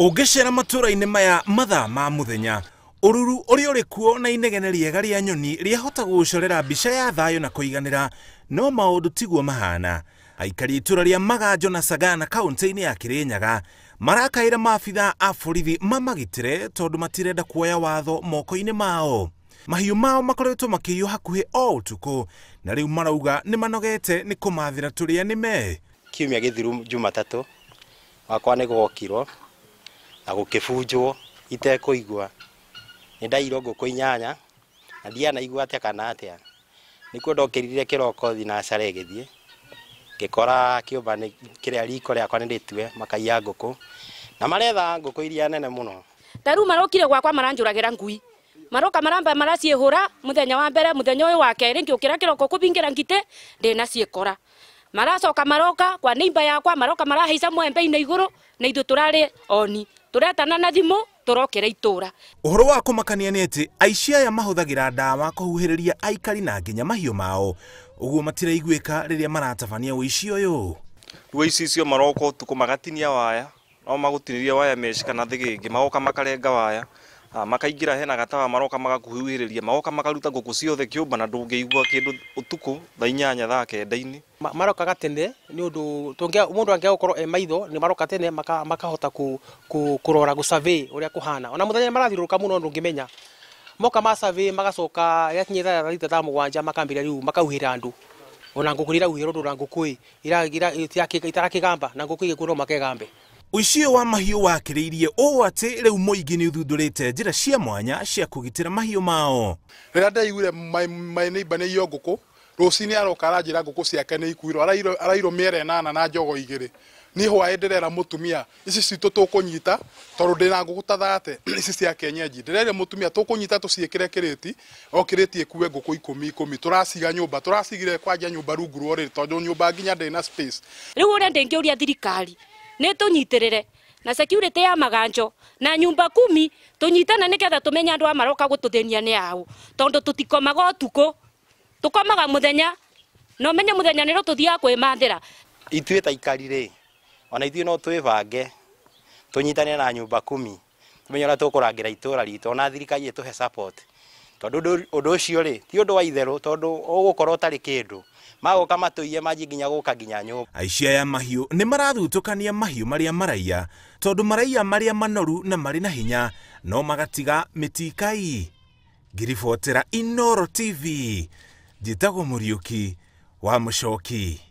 ũngĩcera matũra-inĩ maya mathaa ma muthenya ururu ũrĩa uri kuo na inegene riega ria nyoni rĩahota gucorera mbica ya thayo na kũiganĩra no maũndũ tiguo mahana aikari itura ria maganjo na sagana kaunti inĩ ya kĩrĩnyaga marakaĩra maabitha a borithi mamagitĩre tondu matirenda kuoya watho moko-inĩ mao mahiũ mao makoretwo makĩiywo hakuhĩ o ũtukũ na riu marauga ni manogete kumathira turia ni me kiumia githiru jumatatu wakwa nĩ na gukibunjwo itekuigua ni ndairwo ngũkũ inyanya na ndia naigua atia kana atia nikuo ndokirire kiroko thi na care githie ngikora kiumba kiria riko riakwa ni ritue makaiya ngũkũ na maretha ngũkũ iria nene muno taru marokire gwakwa maranjuragira ngui maroka maramba maraciĩhũra mũthenya wa mbere mũthenya ũyũ wa kerĩ ngĩũkĩra kĩroko kũbingĩra ngitĩ ndĩnaciĩkora maracoka maroka kwa nĩimba yakwa maroka marahaica mwembe-inĩ igũrũ na ithuĩ tũrarĩ oni turetana na thimu turokera itura uhoro wa kumakania ni ati aici aya mahuthagira ndawa kuhuhiriria aikari na nginya mahio mao uguo matiraiguika riria maratabania wici uyu ici icio maroka utuku magatinia waya no magutiniria waya meci kana thigingi magoka makarenga waya Ah, makaingira hena gatawa maroka magakuhuhĩrĩria magoka makaruta ngũkũ ciothe kĩũmba na ndũngĩigua kĩndũ ũtukũ tha inyanya thaa kenda-inĩ marokaga tene nĩ ũndũ mũndũ angĩaga gũkorwo e maitho nĩ maroka tene makahota kũrora gũcavĩ ũrĩa kũhana ona mũthenya marathiũrũrũka mũno ndũngĩmenya moka ma cavĩ magacoka gĩakinyia thaa thita thaa mũgwanja makambĩrĩria rĩu makauhĩra andũ ona ngũkũ nĩ irahuhĩrwo ũndũ na ngũkũ ĩ itarakĩgamba na ngũkũ igĩkwo no makegambe uici wa mahiũ wakĩrĩirie ũũ atĩ rĩu mũingĩ nĩ ũthundũrĩte njĩra cia mwanya cia kũgitĩra mahiũ mao rĩrĩa ndaiguire mainĩimba nĩ iyo ngũkũ rũcinĩ aroka aranjĩra ngũkũ ciake nĩ ikuirwo arairwo mĩera ĩnana na njogo igĩrĩ niĩ hwaĩ ndĩrera mũtumia ici citũ tũkũnyita tondũ ndĩna ngũkũ ta thate ici cia kienyeji ndĩrera mũtumia tũkũnyita tũciĩkĩre kĩrĩti o kĩrĩti ĩkue ngũkũ ikũmi ikũmi tũraciga nyũmba tũracigire kwanja nyũmba rungu rwa rĩrĩ tondũ nyũmba nginya ndĩna space rĩu ũrĩa ndĩngĩũria thirikari nä tå nyitä rä re na security ya maganjo na nyumba kumi tunyitana nigetha tumenya andu amaroka gututhenia ni au tondu tutikomaga utuku tukomaga muthenya na menye muthenya niro tuthiaga kwimathira ithuĩ ta ikari ona ithuĩ no twĩbange nyitane na nyumba kumi tumenya ũrĩa tũkũrangĩra itũũra ritũ ona thirikari ĩtũhe support tondu undu ucio ri ti undu wa itheru tondu ugukorwo utari kindu magoka matuiye maji nginya guka nginya nyumba aici aya mahiu ni marathutukania mahiu maria maraiya tondu maraiya maria manoru na mari na hinya no magatiga mitikai ngiribotera inoro tv njitagwo muriuki wa mucoki